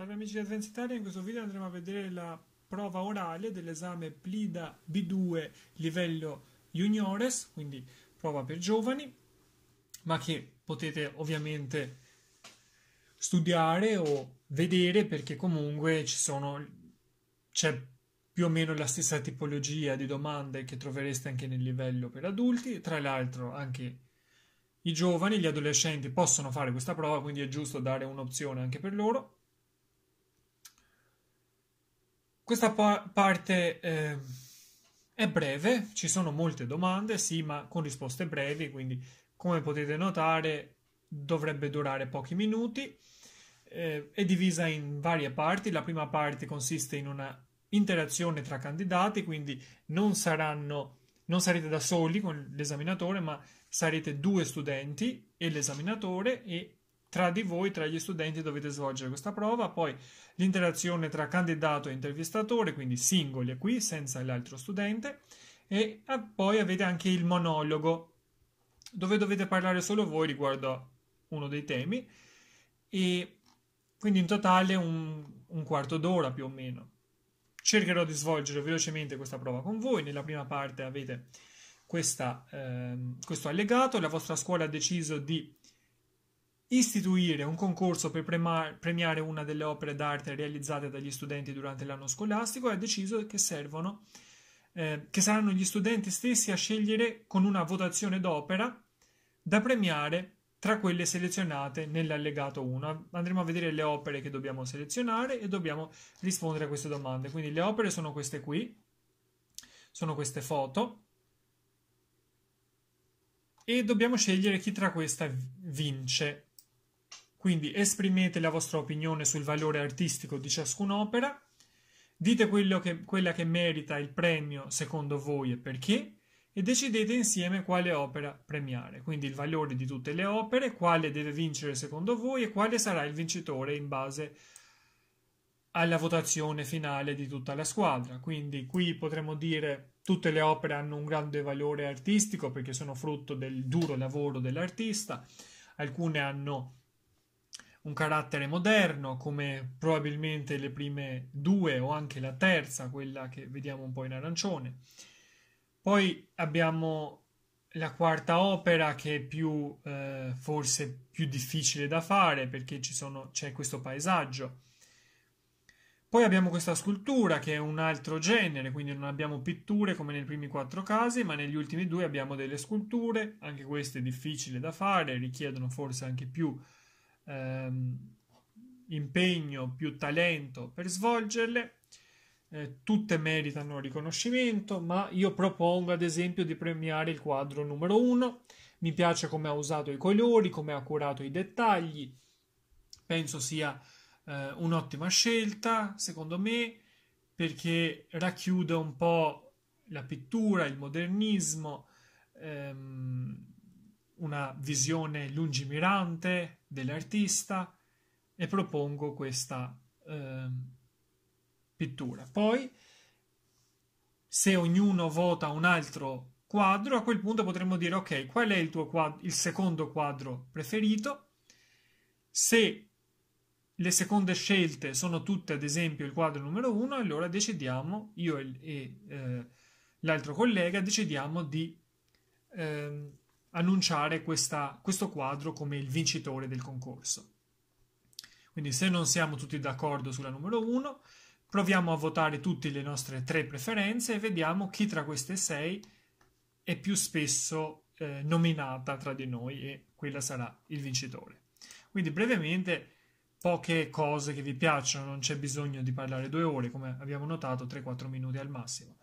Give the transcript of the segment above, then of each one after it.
Salve amici di Advanced Italia, in questo video andremo a vedere la prova orale dell'esame Plida B2 livello juniores, quindi prova per giovani, ma che potete ovviamente studiare o vedere perché comunque c'è più o meno la stessa tipologia di domande che trovereste anche nel livello per adulti, tra l'altro anche i giovani, gli adolescenti possono fare questa prova, quindi è giusto dare un'opzione anche per loro. Questa pa- parte eh, è breve, ci sono molte domande, sì, ma con risposte brevi, quindi come potete notare dovrebbe durare pochi minuti. Eh, è divisa in varie parti, la prima parte consiste in una interazione tra candidati, quindi non, saranno, non sarete da soli con l'esaminatore, ma sarete due studenti e l'esaminatore e tra di voi, tra gli studenti, dovete svolgere questa prova. Poi l'interazione tra candidato e intervistatore, quindi singoli è qui, senza l'altro studente. E ah, poi avete anche il monologo, dove dovete parlare solo voi riguardo uno dei temi. E quindi in totale un, un quarto d'ora più o meno. Cercherò di svolgere velocemente questa prova con voi. Nella prima parte avete questa, ehm, questo allegato. La vostra scuola ha deciso di istituire un concorso per premiare una delle opere d'arte realizzate dagli studenti durante l'anno scolastico e ha deciso che servono eh, che saranno gli studenti stessi a scegliere con una votazione d'opera da premiare tra quelle selezionate nell'allegato 1. Andremo a vedere le opere che dobbiamo selezionare e dobbiamo rispondere a queste domande. Quindi le opere sono queste qui, sono queste foto e dobbiamo scegliere chi tra queste vince. Quindi esprimete la vostra opinione sul valore artistico di ciascun'opera, dite che, quella che merita il premio secondo voi e perché, e decidete insieme quale opera premiare, quindi il valore di tutte le opere, quale deve vincere secondo voi e quale sarà il vincitore in base alla votazione finale di tutta la squadra. Quindi qui potremmo dire tutte le opere hanno un grande valore artistico perché sono frutto del duro lavoro dell'artista, alcune hanno un carattere moderno, come probabilmente le prime due o anche la terza, quella che vediamo un po' in arancione. Poi abbiamo la quarta opera che è più eh, forse più difficile da fare perché sono, c'è questo paesaggio. Poi abbiamo questa scultura che è un altro genere, quindi non abbiamo pitture come nei primi quattro casi, ma negli ultimi due abbiamo delle sculture, anche queste difficili da fare, richiedono forse anche più eh, ehm, impegno, più talento per svolgerle. Eh, tutte meritano riconoscimento, ma io propongo ad esempio di premiare il quadro numero 1. Mi piace come ha usato i colori, come ha curato i dettagli. Penso sia eh, un'ottima scelta, secondo me, perché racchiude un po' la pittura, il modernismo, ehm, una visione lungimirante dell'artista e propongo questa eh, pittura. Poi, se ognuno vota un altro quadro, a quel punto potremmo dire ok, qual è il tuo quadro, il secondo quadro preferito? Se le seconde scelte sono tutte, ad esempio, il quadro numero uno, allora decidiamo, io e, e eh, l'altro collega, decidiamo di eh, annunciare questa, questo quadro come il vincitore del concorso. Quindi se non siamo tutti d'accordo sulla numero 1, proviamo a votare tutte le nostre tre preferenze e vediamo chi tra queste sei è più spesso eh, nominata tra di noi e quella sarà il vincitore. Quindi brevemente poche cose che vi piacciono, non c'è bisogno di parlare due ore, come abbiamo notato 3-4 minuti al massimo.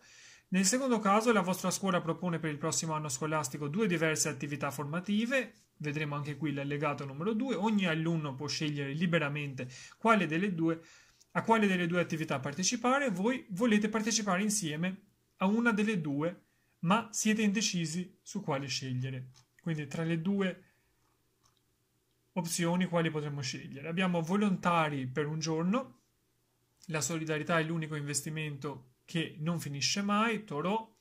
Nel secondo caso la vostra scuola propone per il prossimo anno scolastico due diverse attività formative, vedremo anche qui l'allegato numero 2, ogni alunno può scegliere liberamente quale due, a quale delle due attività partecipare, voi volete partecipare insieme a una delle due, ma siete indecisi su quale scegliere. Quindi tra le due opzioni quali potremmo scegliere. Abbiamo volontari per un giorno, la solidarietà è l'unico investimento che non finisce mai, Toro.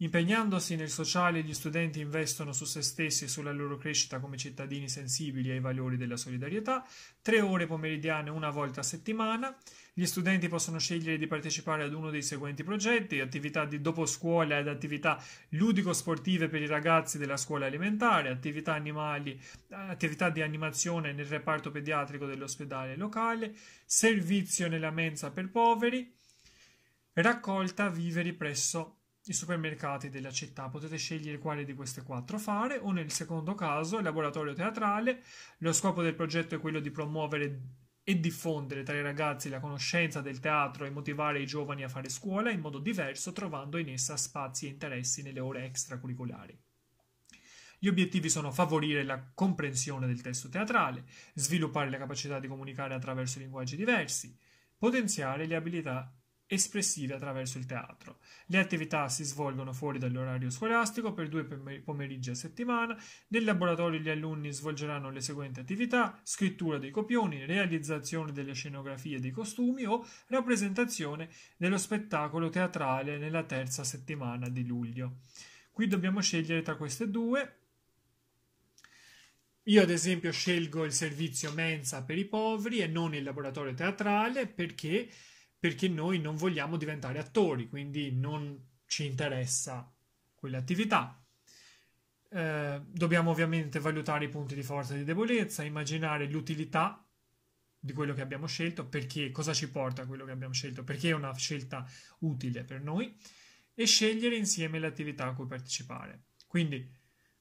Impegnandosi nel sociale, gli studenti investono su se stessi e sulla loro crescita come cittadini sensibili ai valori della solidarietà. Tre ore pomeridiane una volta a settimana. Gli studenti possono scegliere di partecipare ad uno dei seguenti progetti: attività di dopo scuola ed attività ludico-sportive per i ragazzi della scuola elementare, attività, animali, attività di animazione nel reparto pediatrico dell'ospedale locale, servizio nella mensa per poveri Raccolta viveri presso i supermercati della città. Potete scegliere quale di queste quattro fare o nel secondo caso il laboratorio teatrale. Lo scopo del progetto è quello di promuovere e diffondere tra i ragazzi la conoscenza del teatro e motivare i giovani a fare scuola in modo diverso, trovando in essa spazi e interessi nelle ore extracurricolari. Gli obiettivi sono favorire la comprensione del testo teatrale, sviluppare la capacità di comunicare attraverso linguaggi diversi, potenziare le abilità espressive attraverso il teatro. Le attività si svolgono fuori dall'orario scolastico per due pomeriggi a settimana. Nel laboratorio gli alunni svolgeranno le seguenti attività: scrittura dei copioni, realizzazione delle scenografie dei costumi o rappresentazione dello spettacolo teatrale nella terza settimana di luglio. Qui dobbiamo scegliere tra queste due. Io ad esempio scelgo il servizio mensa per i poveri e non il laboratorio teatrale perché perché noi non vogliamo diventare attori, quindi non ci interessa quell'attività. Eh, dobbiamo ovviamente valutare i punti di forza e di debolezza, immaginare l'utilità di quello che abbiamo scelto, perché cosa ci porta a quello che abbiamo scelto, perché è una scelta utile per noi e scegliere insieme l'attività a cui partecipare. Quindi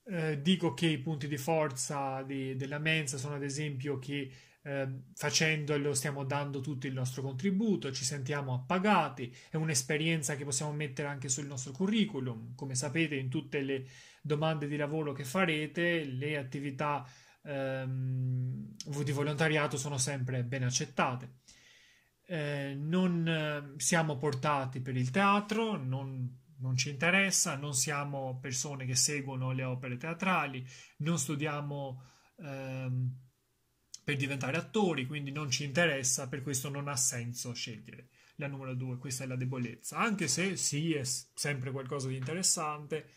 eh, dico che i punti di forza di, della mensa sono ad esempio che eh, facendolo stiamo dando tutto il nostro contributo, ci sentiamo appagati, è un'esperienza che possiamo mettere anche sul nostro curriculum. Come sapete, in tutte le domande di lavoro che farete, le attività ehm, di volontariato sono sempre ben accettate. Eh, non ehm, siamo portati per il teatro, non non ci interessa, non siamo persone che seguono le opere teatrali, non studiamo ehm, per diventare attori, quindi non ci interessa, per questo non ha senso scegliere. La numero due, questa è la debolezza, anche se sì, è sempre qualcosa di interessante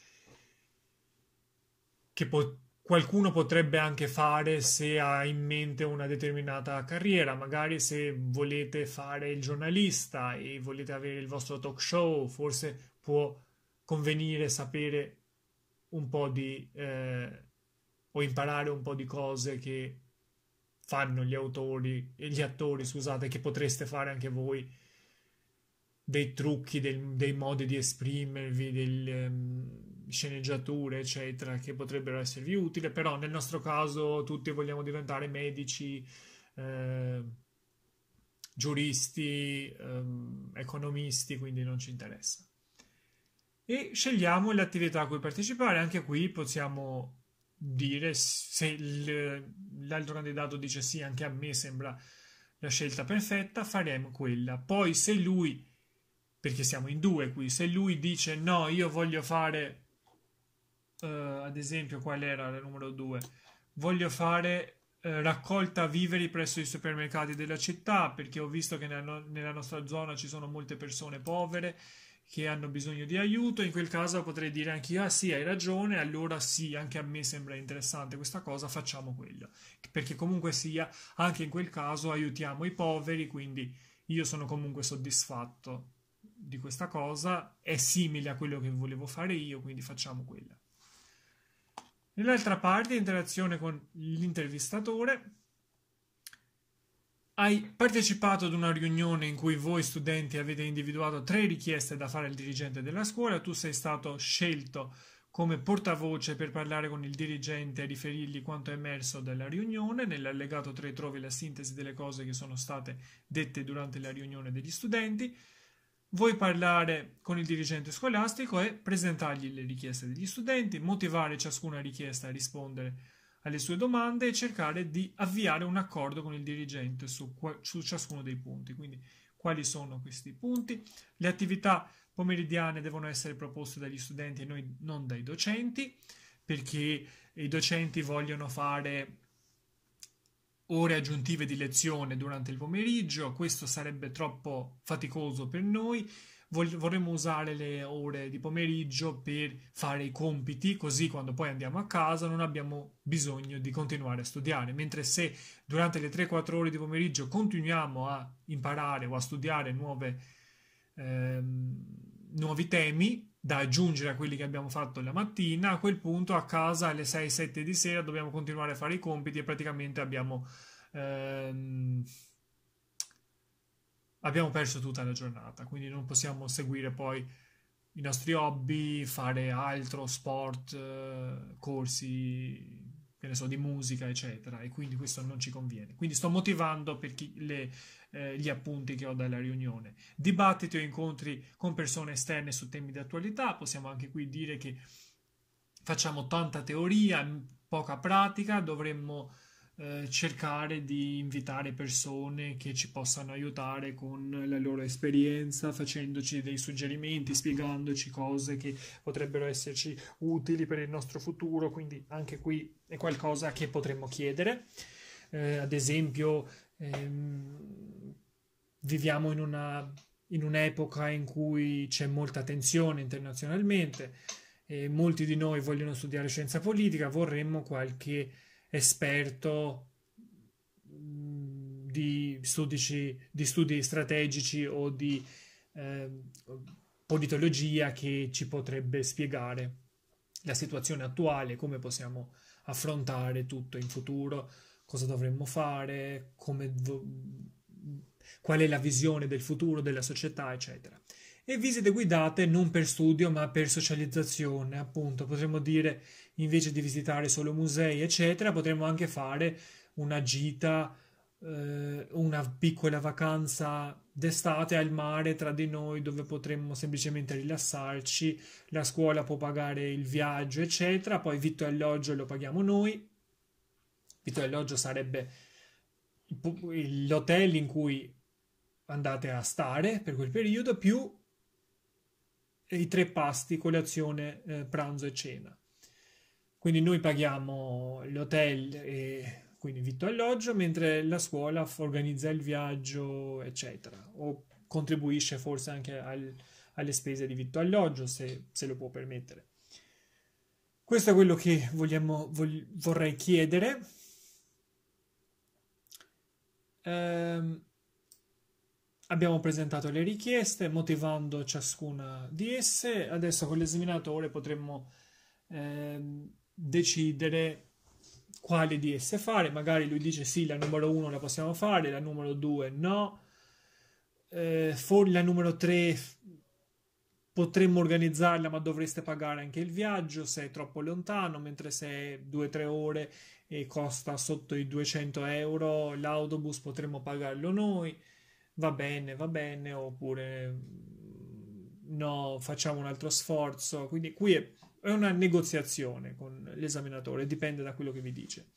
che po- qualcuno potrebbe anche fare se ha in mente una determinata carriera, magari se volete fare il giornalista e volete avere il vostro talk show, forse può convenire sapere un po' di... Eh, o imparare un po' di cose che fanno gli autori e gli attori, scusate, che potreste fare anche voi dei trucchi, del, dei modi di esprimervi, delle um, sceneggiature, eccetera, che potrebbero esservi utili, però nel nostro caso tutti vogliamo diventare medici, eh, giuristi, eh, economisti, quindi non ci interessa. E scegliamo le attività a cui partecipare, anche qui possiamo dire se l'altro candidato dice sì, anche a me sembra la scelta perfetta, faremo quella. Poi se lui, perché siamo in due qui, se lui dice no, io voglio fare, uh, ad esempio, qual era la numero due? Voglio fare uh, raccolta viveri presso i supermercati della città perché ho visto che nella, no nella nostra zona ci sono molte persone povere che hanno bisogno di aiuto, in quel caso potrei dire anch'io, ah sì, hai ragione, allora sì, anche a me sembra interessante questa cosa, facciamo quello. perché comunque sia, anche in quel caso aiutiamo i poveri, quindi io sono comunque soddisfatto di questa cosa, è simile a quello che volevo fare io, quindi facciamo quella. Nell'altra parte, interazione con l'intervistatore, hai partecipato ad una riunione in cui voi studenti avete individuato tre richieste da fare al dirigente della scuola, tu sei stato scelto come portavoce per parlare con il dirigente e riferirgli quanto è emerso dalla riunione. Nell'allegato 3 trovi la sintesi delle cose che sono state dette durante la riunione degli studenti. Vuoi parlare con il dirigente scolastico e presentargli le richieste degli studenti, motivare ciascuna richiesta a rispondere alle sue domande e cercare di avviare un accordo con il dirigente su, su ciascuno dei punti. Quindi quali sono questi punti? Le attività pomeridiane devono essere proposte dagli studenti e noi, non dai docenti, perché i docenti vogliono fare ore aggiuntive di lezione durante il pomeriggio, questo sarebbe troppo faticoso per noi vol- vorremmo usare le ore di pomeriggio per fare i compiti, così quando poi andiamo a casa non abbiamo bisogno di continuare a studiare, mentre se durante le 3-4 ore di pomeriggio continuiamo a imparare o a studiare nuove, ehm, nuovi temi, da aggiungere a quelli che abbiamo fatto la mattina, a quel punto a casa alle 6-7 di sera dobbiamo continuare a fare i compiti e praticamente abbiamo ehm, abbiamo perso tutta la giornata, quindi non possiamo seguire poi i nostri hobby, fare altro, sport, eh, corsi, che ne so, di musica, eccetera, e quindi questo non ci conviene. Quindi sto motivando per chi, le, eh, gli appunti che ho dalla riunione. Dibattiti o incontri con persone esterne su temi di attualità, possiamo anche qui dire che facciamo tanta teoria, poca pratica, dovremmo eh, cercare di invitare persone che ci possano aiutare con la loro esperienza, facendoci dei suggerimenti, spiegandoci cose che potrebbero esserci utili per il nostro futuro, quindi anche qui è qualcosa che potremmo chiedere. Eh, ad esempio, ehm, viviamo in, una, in un'epoca in cui c'è molta tensione internazionalmente. E molti di noi vogliono studiare scienza politica, vorremmo qualche esperto mm, di, studici, di studi strategici o di eh, politologia che ci potrebbe spiegare la situazione attuale, come possiamo affrontare tutto in futuro, cosa dovremmo fare, come, qual è la visione del futuro della società, eccetera e visite guidate non per studio ma per socializzazione, appunto, potremmo dire invece di visitare solo musei, eccetera, potremmo anche fare una gita, eh, una piccola vacanza d'estate al mare tra di noi dove potremmo semplicemente rilassarci, la scuola può pagare il viaggio, eccetera, poi vitto e alloggio lo paghiamo noi. Vitto e alloggio sarebbe l'hotel in cui andate a stare per quel periodo più i tre pasti, colazione, eh, pranzo e cena. Quindi noi paghiamo l'hotel e quindi vitto alloggio, mentre la scuola organizza il viaggio, eccetera, o contribuisce forse anche al, alle spese di vitto alloggio, se, se, lo può permettere. Questo è quello che vogliamo, vorrei chiedere. Ehm, Abbiamo presentato le richieste motivando ciascuna di esse, adesso con l'esaminatore potremmo eh, decidere quale di esse fare, magari lui dice sì, la numero 1 la possiamo fare, la numero 2 no, eh, fuori la numero 3 potremmo organizzarla ma dovreste pagare anche il viaggio se è troppo lontano, mentre se è 2-3 ore e costa sotto i 200 euro l'autobus potremmo pagarlo noi va bene, va bene, oppure mm, no, facciamo un altro sforzo. Quindi qui è, è una negoziazione con l'esaminatore, dipende da quello che vi dice.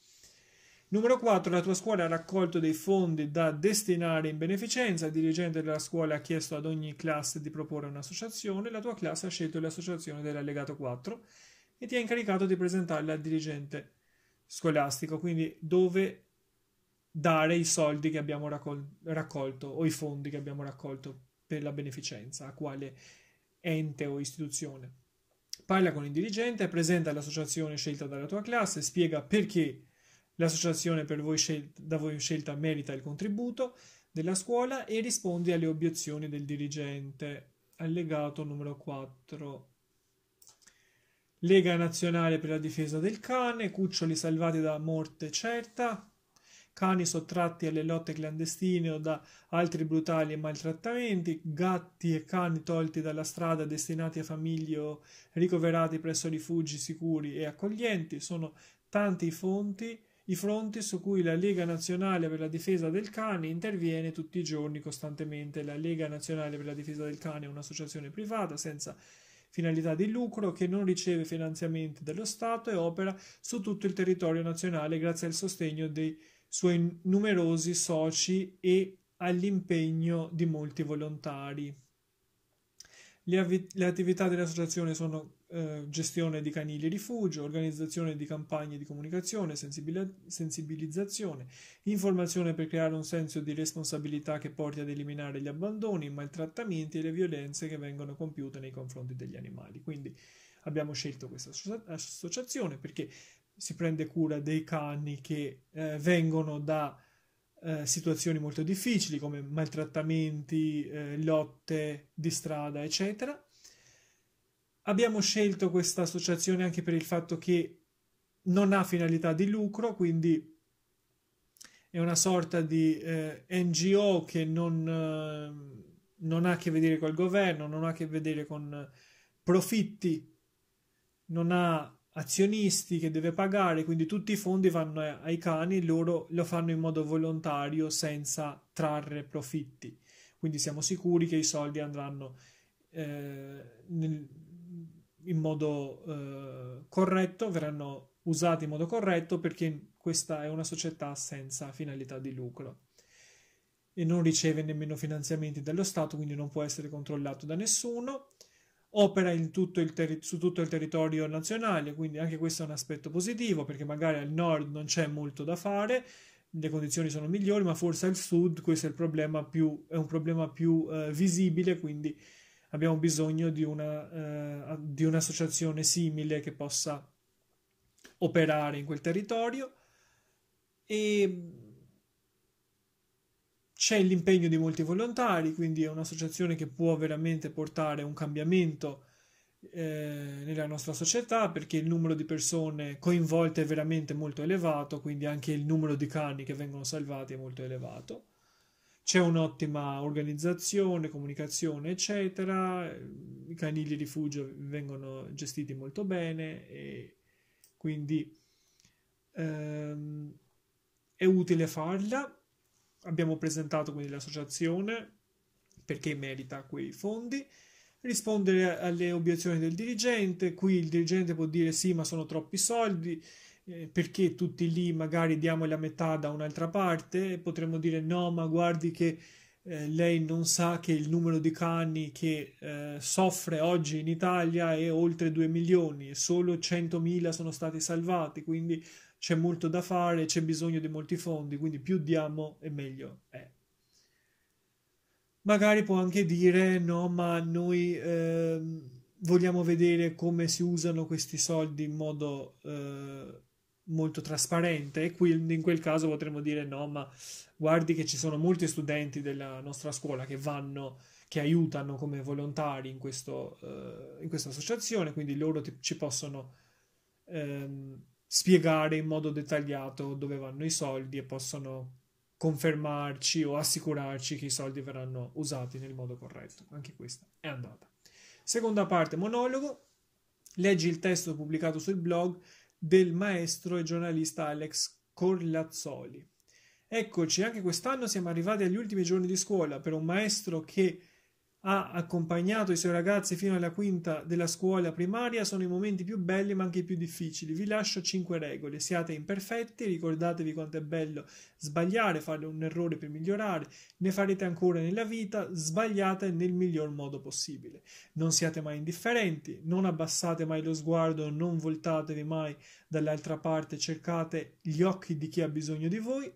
Numero 4. La tua scuola ha raccolto dei fondi da destinare in beneficenza. Il dirigente della scuola ha chiesto ad ogni classe di proporre un'associazione. La tua classe ha scelto l'associazione dell'allegato 4 e ti ha incaricato di presentarla al dirigente scolastico. Quindi dove dare i soldi che abbiamo raccol- raccolto o i fondi che abbiamo raccolto per la beneficenza a quale ente o istituzione. Parla con il dirigente, presenta l'associazione scelta dalla tua classe, spiega perché l'associazione per voi scel- da voi scelta merita il contributo della scuola e rispondi alle obiezioni del dirigente. Allegato numero 4. Lega Nazionale per la difesa del cane, cuccioli salvati da morte certa, cani sottratti alle lotte clandestine o da altri brutali maltrattamenti, gatti e cani tolti dalla strada destinati a famiglie o ricoverati presso rifugi sicuri e accoglienti, sono tanti i fonti i fronti su cui la Lega Nazionale per la difesa del cane interviene tutti i giorni costantemente. La Lega Nazionale per la difesa del cane è un'associazione privata senza finalità di lucro che non riceve finanziamenti dallo Stato e opera su tutto il territorio nazionale grazie al sostegno dei suoi numerosi soci e all'impegno di molti volontari. Le, av- le attività dell'associazione sono eh, gestione di canili rifugio, organizzazione di campagne di comunicazione, sensibil- sensibilizzazione, informazione per creare un senso di responsabilità che porti ad eliminare gli abbandoni, i maltrattamenti e le violenze che vengono compiute nei confronti degli animali. Quindi abbiamo scelto questa associazione perché si prende cura dei cani che eh, vengono da eh, situazioni molto difficili come maltrattamenti, eh, lotte di strada, eccetera. Abbiamo scelto questa associazione anche per il fatto che non ha finalità di lucro, quindi è una sorta di eh, NGO che non, eh, non ha a che vedere col governo, non ha a che vedere con eh, profitti, non ha azionisti che deve pagare, quindi tutti i fondi vanno ai cani e loro lo fanno in modo volontario senza trarre profitti. Quindi siamo sicuri che i soldi andranno eh, nel, in modo eh, corretto, verranno usati in modo corretto perché questa è una società senza finalità di lucro e non riceve nemmeno finanziamenti dallo Stato, quindi non può essere controllato da nessuno opera tutto terri- su tutto il territorio nazionale, quindi anche questo è un aspetto positivo perché magari al nord non c'è molto da fare, le condizioni sono migliori, ma forse al sud questo è, il problema più, è un problema più eh, visibile, quindi abbiamo bisogno di, una, eh, di un'associazione simile che possa operare in quel territorio. E c'è l'impegno di molti volontari, quindi è un'associazione che può veramente portare un cambiamento eh, nella nostra società perché il numero di persone coinvolte è veramente molto elevato, quindi anche il numero di cani che vengono salvati è molto elevato. C'è un'ottima organizzazione, comunicazione, eccetera. I canili rifugio vengono gestiti molto bene e quindi ehm, è utile farla Abbiamo presentato quindi l'associazione perché merita quei fondi, rispondere alle obiezioni del dirigente, qui il dirigente può dire sì ma sono troppi soldi, eh, perché tutti lì magari diamo la metà da un'altra parte, potremmo dire no ma guardi che eh, lei non sa che il numero di cani che eh, soffre oggi in Italia è oltre 2 milioni e solo 100.000 sono stati salvati, quindi c'è molto da fare, c'è bisogno di molti fondi, quindi più diamo e meglio è. Magari può anche dire no, ma noi eh, vogliamo vedere come si usano questi soldi in modo eh, molto trasparente e quindi in quel caso potremmo dire no, ma guardi che ci sono molti studenti della nostra scuola che vanno che aiutano come volontari in, questo, eh, in questa associazione, quindi loro ti, ci possono ehm, spiegare in modo dettagliato dove vanno i soldi e possono confermarci o assicurarci che i soldi verranno usati nel modo corretto. Anche questa è andata. Seconda parte, monologo. Leggi il testo pubblicato sul blog del maestro e giornalista Alex Corlazzoli. Eccoci, anche quest'anno siamo arrivati agli ultimi giorni di scuola per un maestro che ha accompagnato i suoi ragazzi fino alla quinta della scuola primaria sono i momenti più belli ma anche i più difficili. Vi lascio 5 regole. Siate imperfetti, ricordatevi quanto è bello sbagliare, fare un errore per migliorare, ne farete ancora nella vita, sbagliate nel miglior modo possibile. Non siate mai indifferenti, non abbassate mai lo sguardo, non voltatevi mai dall'altra parte, cercate gli occhi di chi ha bisogno di voi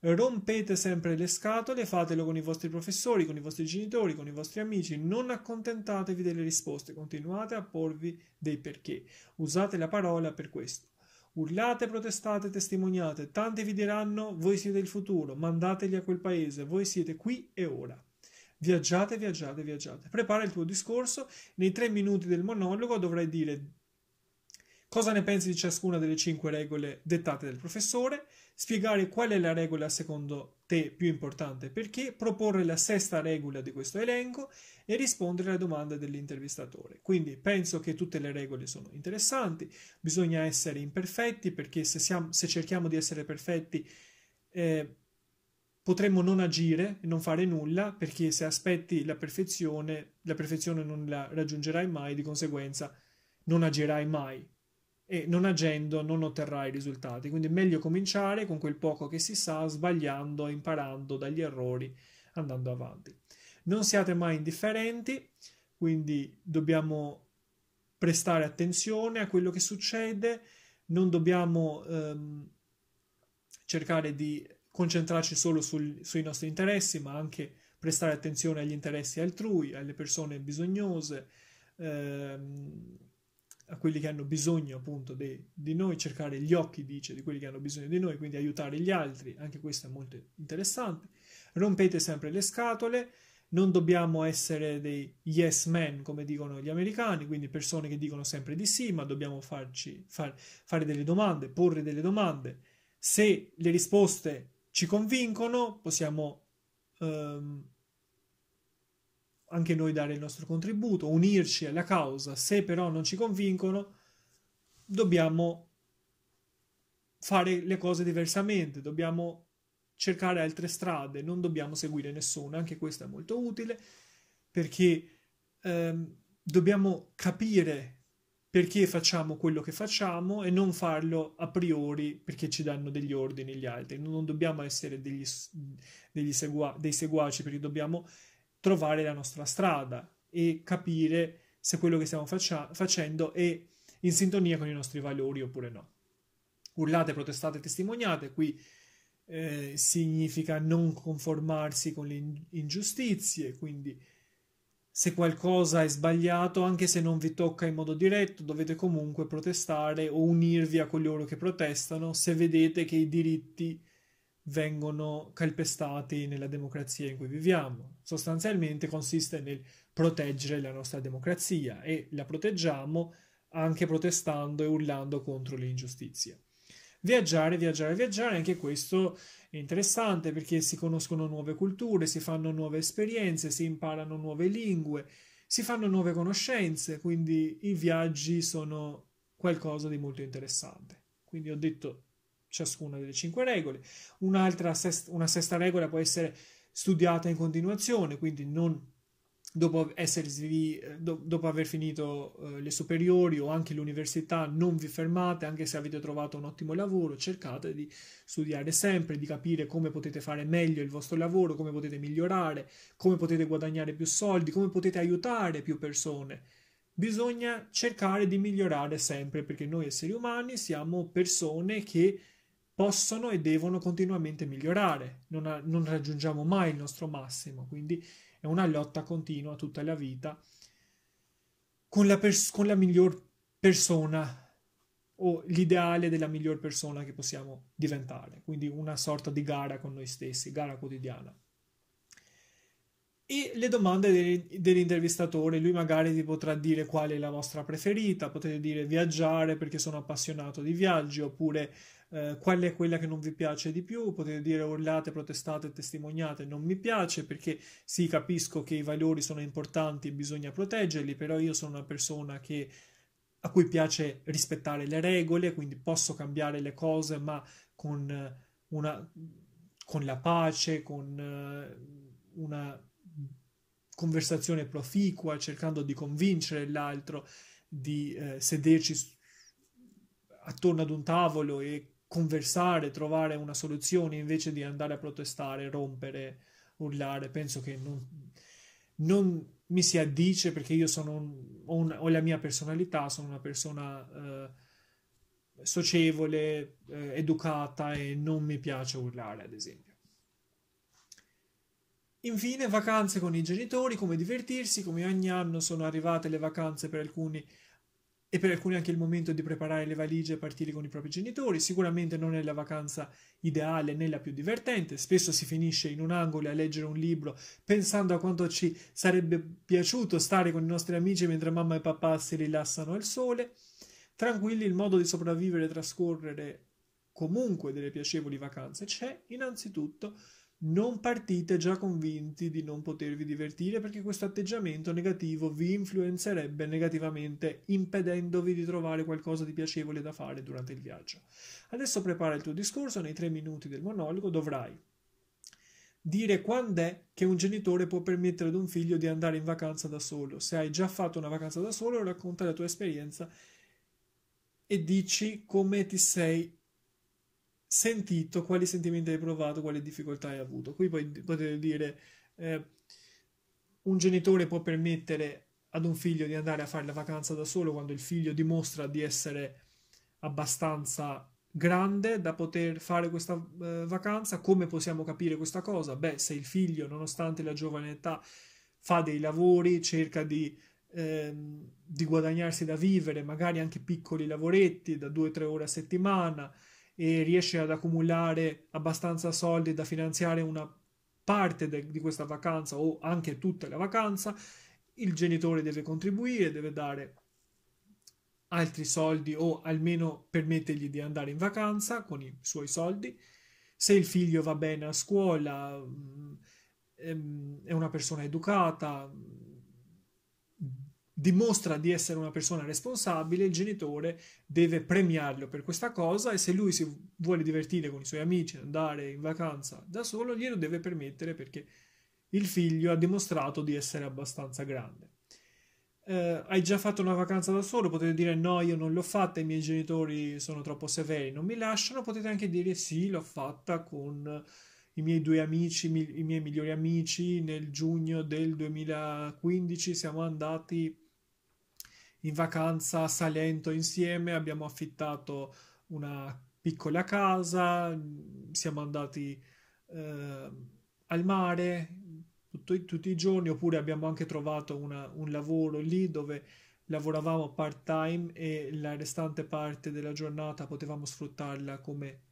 rompete sempre le scatole, fatelo con i vostri professori, con i vostri genitori, con i vostri amici, non accontentatevi delle risposte, continuate a porvi dei perché, usate la parola per questo. Urlate, protestate, testimoniate, tanti vi diranno voi siete il futuro, mandateli a quel paese, voi siete qui e ora. Viaggiate, viaggiate, viaggiate. Prepara il tuo discorso, nei tre minuti del monologo dovrai dire cosa ne pensi di ciascuna delle cinque regole dettate dal professore, spiegare qual è la regola secondo te più importante, perché proporre la sesta regola di questo elenco e rispondere alle domande dell'intervistatore. Quindi penso che tutte le regole sono interessanti, bisogna essere imperfetti perché se, siamo, se cerchiamo di essere perfetti eh, potremmo non agire e non fare nulla perché se aspetti la perfezione, la perfezione non la raggiungerai mai, di conseguenza non agirai mai e non agendo non otterrai risultati. Quindi è meglio cominciare con quel poco che si sa, sbagliando, imparando dagli errori, andando avanti. Non siate mai indifferenti, quindi dobbiamo prestare attenzione a quello che succede, non dobbiamo ehm, cercare di concentrarci solo sul, sui nostri interessi, ma anche prestare attenzione agli interessi altrui, alle persone bisognose. Ehm, a quelli che hanno bisogno appunto de, di noi, cercare gli occhi, dice, di quelli che hanno bisogno di noi, quindi aiutare gli altri, anche questo è molto interessante. Rompete sempre le scatole, non dobbiamo essere dei yes men come dicono gli americani, quindi persone che dicono sempre di sì, ma dobbiamo farci, far, fare delle domande, porre delle domande. Se le risposte ci convincono, possiamo... Um, anche noi dare il nostro contributo, unirci alla causa. Se però non ci convincono, dobbiamo fare le cose diversamente, dobbiamo cercare altre strade, non dobbiamo seguire nessuno. anche questo è molto utile perché ehm, dobbiamo capire perché facciamo quello che facciamo e non farlo a priori perché ci danno degli ordini gli altri, non dobbiamo essere degli, degli segua- dei seguaci perché dobbiamo trovare la nostra strada e capire se quello che stiamo faccia- facendo è in sintonia con i nostri valori oppure no. Urlate, protestate, testimoniate, qui eh, significa non conformarsi con le ingiustizie, quindi se qualcosa è sbagliato, anche se non vi tocca in modo diretto, dovete comunque protestare o unirvi a coloro che protestano se vedete che i diritti vengono calpestati nella democrazia in cui viviamo. Sostanzialmente consiste nel proteggere la nostra democrazia e la proteggiamo anche protestando e urlando contro le ingiustizie. Viaggiare, viaggiare, viaggiare, anche questo è interessante perché si conoscono nuove culture, si fanno nuove esperienze, si imparano nuove lingue, si fanno nuove conoscenze, quindi i viaggi sono qualcosa di molto interessante. Quindi ho detto ciascuna delle cinque regole. Un'altra sest- una sesta regola può essere studiata in continuazione, quindi non dopo, esservi, do- dopo aver finito eh, le superiori o anche l'università, non vi fermate, anche se avete trovato un ottimo lavoro, cercate di studiare sempre, di capire come potete fare meglio il vostro lavoro, come potete migliorare, come potete guadagnare più soldi, come potete aiutare più persone bisogna cercare di migliorare sempre perché noi esseri umani siamo persone che possono e devono continuamente migliorare, non, a, non raggiungiamo mai il nostro massimo, quindi è una lotta continua tutta la vita con la, pers- con la miglior persona o l'ideale della miglior persona che possiamo diventare, quindi una sorta di gara con noi stessi, gara quotidiana. E le domande dell'intervistatore, lui magari vi potrà dire qual è la vostra preferita, potete dire viaggiare perché sono appassionato di viaggi, oppure eh, qual è quella che non vi piace di più, potete dire urlate, protestate, testimoniate, non mi piace perché sì, capisco che i valori sono importanti e bisogna proteggerli, però io sono una persona che, a cui piace rispettare le regole, quindi posso cambiare le cose, ma con, una, con la pace, con eh, una conversazione proficua, cercando di convincere l'altro di eh, sederci attorno ad un tavolo e conversare, trovare una soluzione invece di andare a protestare, rompere, urlare. Penso che non, non mi si addice perché io sono un, ho, un, ho, la mia personalità, sono una persona eh, socievole, eh, educata e non mi piace urlare, ad esempio. Infine, vacanze con i genitori, come divertirsi, come ogni anno sono arrivate le vacanze per alcuni e per alcuni anche il momento di preparare le valigie e partire con i propri genitori. Sicuramente non è la vacanza ideale né la più divertente. Spesso si finisce in un angolo a leggere un libro pensando a quanto ci sarebbe piaciuto stare con i nostri amici mentre mamma e papà si rilassano al sole. Tranquilli, il modo di sopravvivere e trascorrere comunque delle piacevoli vacanze c'è innanzitutto non partite già convinti di non potervi divertire perché questo atteggiamento negativo vi influenzerebbe negativamente impedendovi di trovare qualcosa di piacevole da fare durante il viaggio. Adesso prepara il tuo discorso, nei tre minuti del monologo dovrai dire quando è che un genitore può permettere ad un figlio di andare in vacanza da solo. Se hai già fatto una vacanza da solo racconta la tua esperienza e dici come ti sei sentito, quali sentimenti hai provato, quali difficoltà hai avuto. Qui poi potete dire, eh, un genitore può permettere ad un figlio di andare a fare la vacanza da solo quando il figlio dimostra di essere abbastanza grande da poter fare questa eh, vacanza. Come possiamo capire questa cosa? Beh, se il figlio, nonostante la giovane età, fa dei lavori, cerca di, ehm, di guadagnarsi da vivere, magari anche piccoli lavoretti da 2-3 ore a settimana, e riesce ad accumulare abbastanza soldi da finanziare una parte de- di questa vacanza o anche tutta la vacanza, il genitore deve contribuire, deve dare altri soldi o almeno permettergli di andare in vacanza con i suoi soldi. Se il figlio va bene a scuola, mm, ehm, è una persona educata, dimostra di essere una persona responsabile, il genitore deve premiarlo per questa cosa e se lui si vuole divertire con i suoi amici, andare in vacanza da solo, glielo deve permettere perché il figlio ha dimostrato di essere abbastanza grande. Eh, hai già fatto una vacanza da solo? Potete dire no, io non l'ho fatta, i miei genitori sono troppo severi, non mi lasciano. Potete anche dire sì, l'ho fatta con i miei due amici, i miei migliori amici nel giugno del 2015. Siamo andati in vacanza a Salento insieme, abbiamo affittato una piccola casa, siamo andati eh, al mare tutto, tutti i giorni oppure abbiamo anche trovato una, un lavoro lì dove lavoravamo part time e la restante parte della giornata potevamo sfruttarla come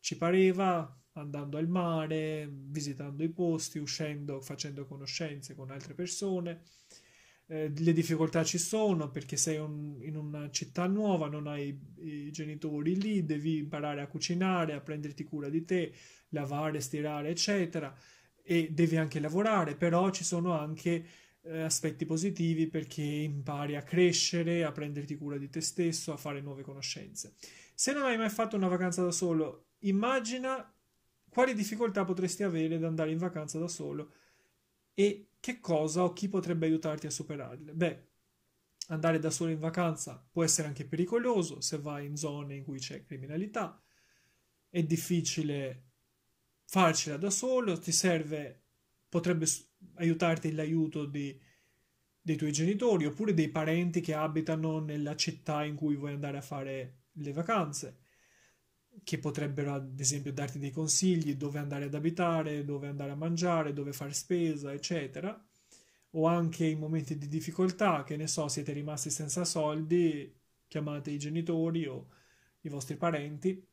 ci pareva andando al mare, visitando i posti, uscendo, facendo conoscenze con altre persone eh, le difficoltà ci sono perché sei un, in una città nuova, non hai i genitori lì, devi imparare a cucinare, a prenderti cura di te, lavare, stirare, eccetera, e devi anche lavorare, però ci sono anche eh, aspetti positivi perché impari a crescere, a prenderti cura di te stesso, a fare nuove conoscenze. Se non hai mai fatto una vacanza da solo, immagina quali difficoltà potresti avere ad andare in vacanza da solo e che cosa o chi potrebbe aiutarti a superarle? Beh, andare da solo in vacanza può essere anche pericoloso se vai in zone in cui c'è criminalità, è difficile farcela da solo, ti serve, potrebbe aiutarti l'aiuto di, dei tuoi genitori oppure dei parenti che abitano nella città in cui vuoi andare a fare le vacanze che potrebbero ad esempio darti dei consigli dove andare ad abitare, dove andare a mangiare, dove fare spesa, eccetera, o anche in momenti di difficoltà, che ne so, siete rimasti senza soldi, chiamate i genitori o i vostri parenti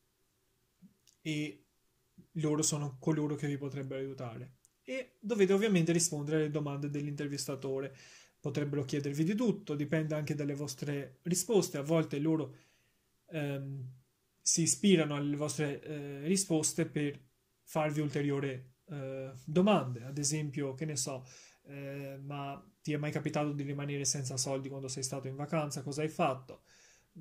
e loro sono coloro che vi potrebbero aiutare. E dovete ovviamente rispondere alle domande dell'intervistatore. Potrebbero chiedervi di tutto, dipende anche dalle vostre risposte, a volte loro... Ehm, si ispirano alle vostre eh, risposte per farvi ulteriori eh, domande. Ad esempio, che ne so, eh, ma ti è mai capitato di rimanere senza soldi quando sei stato in vacanza? Cosa hai fatto?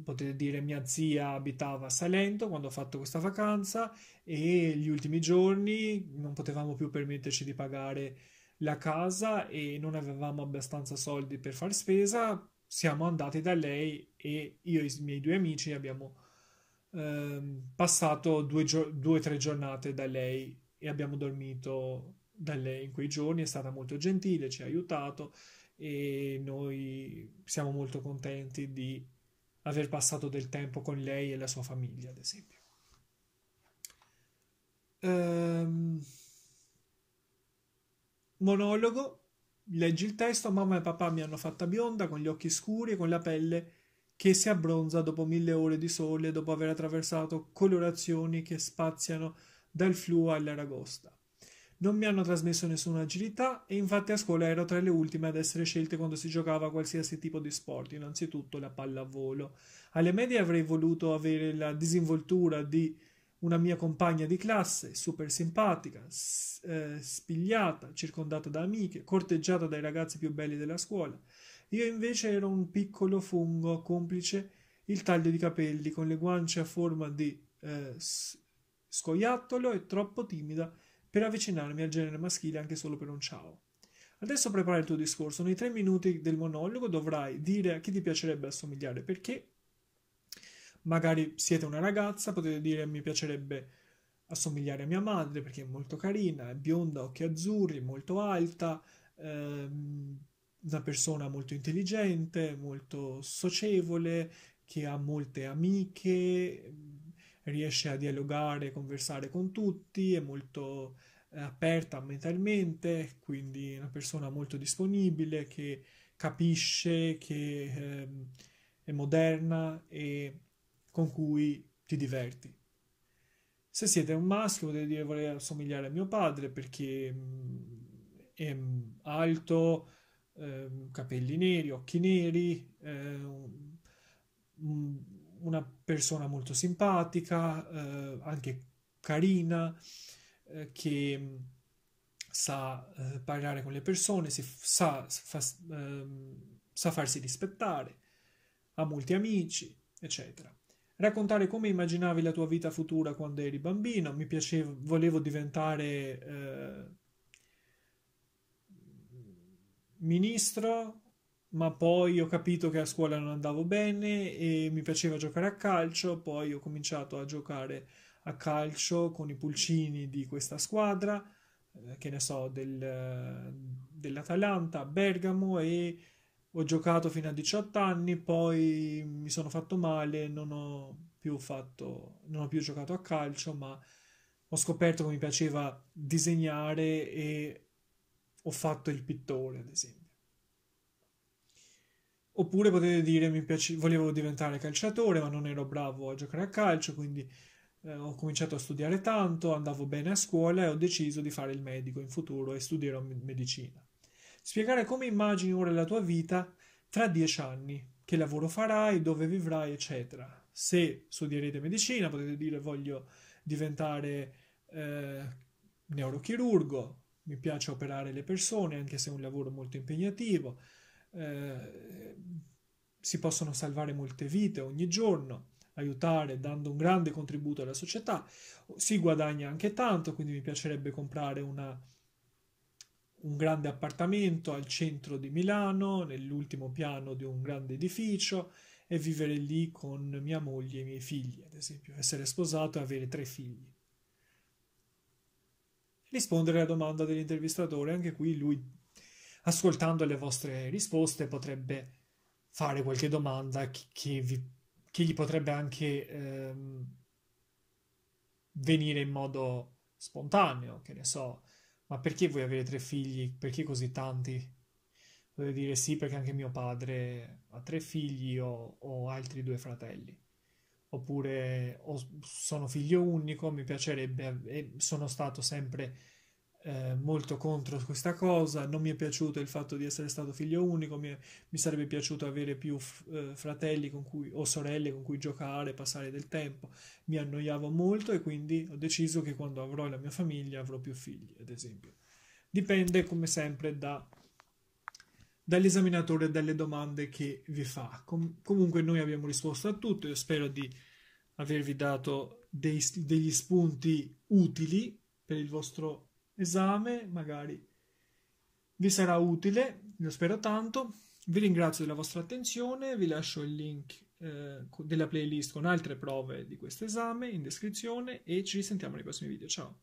Potete dire mia zia abitava a Salento quando ho fatto questa vacanza e gli ultimi giorni non potevamo più permetterci di pagare la casa e non avevamo abbastanza soldi per far spesa. Siamo andati da lei e io e i miei due amici abbiamo Ehm, passato due o tre giornate da lei e abbiamo dormito da lei in quei giorni, è stata molto gentile, ci ha aiutato e noi siamo molto contenti di aver passato del tempo con lei e la sua famiglia, ad esempio. Ehm, monologo, leggi il testo, mamma e papà mi hanno fatta bionda con gli occhi scuri e con la pelle che si abbronza dopo mille ore di sole dopo aver attraversato colorazioni che spaziano dal fluo all'aragosta. Non mi hanno trasmesso nessuna agilità e infatti a scuola ero tra le ultime ad essere scelte quando si giocava qualsiasi tipo di sport, innanzitutto la palla a volo. Alle medie avrei voluto avere la disinvoltura di una mia compagna di classe, super simpatica, eh, spigliata, circondata da amiche, corteggiata dai ragazzi più belli della scuola. Io invece ero un piccolo fungo complice il taglio di capelli con le guance a forma di eh, scoiattolo e troppo timida per avvicinarmi al genere maschile anche solo per un ciao. Adesso prepara il tuo discorso. Nei tre minuti del monologo dovrai dire a chi ti piacerebbe assomigliare perché magari siete una ragazza, potete dire mi piacerebbe assomigliare a mia madre perché è molto carina, è bionda, occhi azzurri, molto alta, ehm, una persona molto intelligente, molto socievole, che ha molte amiche, riesce a dialogare, e conversare con tutti, è molto eh, aperta mentalmente, quindi una persona molto disponibile che capisce, che eh, è moderna e con cui ti diverti. Se siete un maschio potete dire voler assomigliare a mio padre perché mm, è alto, Ehm, capelli neri, occhi neri, eh, una persona molto simpatica, eh, anche carina, eh, che mm, sa eh, parlare con le persone, si sa, fa, ehm, sa farsi rispettare, ha molti amici, eccetera. Raccontare come immaginavi la tua vita futura quando eri bambino, mi piaceva, volevo diventare eh, ministro, ma poi ho capito che a scuola non andavo bene e mi piaceva giocare a calcio, poi ho cominciato a giocare a calcio con i pulcini di questa squadra, eh, che ne so, del, dell'Atalanta, Bergamo e ho giocato fino a 18 anni, poi mi sono fatto male, non ho più, fatto, non ho più giocato a calcio, ma ho scoperto che mi piaceva disegnare e ho fatto il pittore, ad esempio. Oppure potete dire mi piace, volevo diventare calciatore, ma non ero bravo a giocare a calcio, quindi eh, ho cominciato a studiare tanto, andavo bene a scuola e ho deciso di fare il medico in futuro e studierò medicina. Spiegare come immagini ora la tua vita tra dieci anni, che lavoro farai, dove vivrai, eccetera. Se studierete medicina potete dire voglio diventare eh, neurochirurgo, mi piace operare le persone, anche se è un lavoro molto impegnativo, eh, si possono salvare molte vite ogni giorno, aiutare dando un grande contributo alla società, si guadagna anche tanto, quindi mi piacerebbe comprare una, un grande appartamento al centro di Milano, nell'ultimo piano di un grande edificio e vivere lì con mia moglie e i miei figli, ad esempio, essere sposato e avere tre figli rispondere alla domanda dell'intervistatore. Anche qui lui, ascoltando le vostre risposte, potrebbe fare qualche domanda che, vi, che gli potrebbe anche ehm, venire in modo spontaneo, che ne so, ma perché voi avete tre figli? Perché così tanti? Dovete dire sì, perché anche mio padre ha tre figli o, o altri due fratelli oppure o, sono figlio unico, mi piacerebbe, e sono stato sempre eh, molto contro questa cosa, non mi è piaciuto il fatto di essere stato figlio unico, mi, mi sarebbe piaciuto avere più eh, fratelli cui, o sorelle con cui giocare, passare del tempo, mi annoiavo molto e quindi ho deciso che quando avrò la mia famiglia avrò più figli, ad esempio. Dipende come sempre da dall'esaminatore e dalle domande che vi fa. Com- comunque noi abbiamo risposto a tutto, io spero di avervi dato dei, degli spunti utili per il vostro esame, magari vi sarà utile, lo spero tanto. Vi ringrazio della vostra attenzione, vi lascio il link eh, della playlist con altre prove di questo esame in descrizione e ci risentiamo nei prossimi video. Ciao!